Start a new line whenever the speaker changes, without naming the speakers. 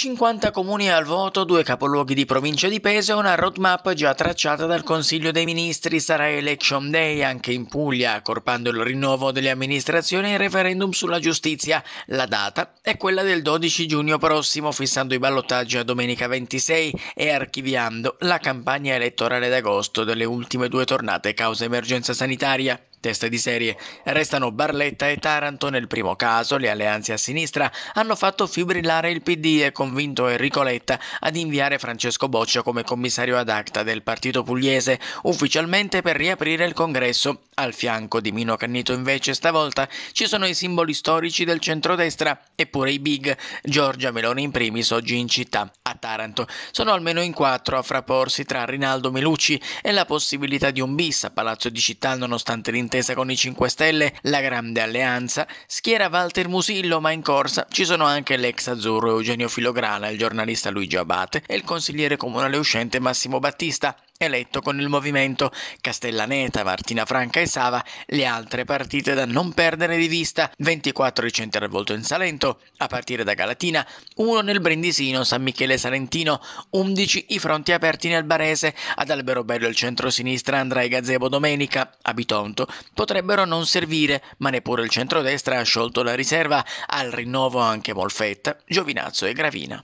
50 comuni al voto, due capoluoghi di provincia di peso e una roadmap già tracciata dal Consiglio dei Ministri. Sarà Election Day anche in Puglia, accorpando il rinnovo delle amministrazioni e il referendum sulla giustizia. La data è quella del 12 giugno prossimo, fissando i ballottaggi a domenica 26 e archiviando la campagna elettorale d'agosto delle ultime due tornate causa emergenza sanitaria. Teste di serie restano Barletta e Taranto nel primo caso, le alleanze a sinistra hanno fatto fibrillare il PD e convinto Enrico Letta ad inviare Francesco Boccia come commissario ad acta del partito pugliese ufficialmente per riaprire il congresso. Al fianco di Mino Cannito invece stavolta ci sono i simboli storici del centrodestra eppure i big, Giorgia Meloni in primis oggi in città. Taranto. Sono almeno in quattro a frapporsi tra Rinaldo Melucci e la possibilità di un bis a Palazzo di Città nonostante l'intesa con i 5 Stelle, la Grande Alleanza, schiera Walter Musillo ma in corsa ci sono anche l'ex azzurro Eugenio Filograna, il giornalista Luigi Abate e il consigliere comunale uscente Massimo Battista eletto con il movimento Castellaneta, Martina Franca e Sava, le altre partite da non perdere di vista, 24 il centro al volto in Salento, a partire da Galatina, uno nel Brindisino, San Michele San Salentino, 11 i fronti aperti nel Barese, ad Alberobello il centrosinistra andrà ai Gazebo domenica, a Bitonto potrebbero non servire, ma neppure il centro-destra ha sciolto la riserva, al rinnovo anche Molfetta, Giovinazzo e Gravina.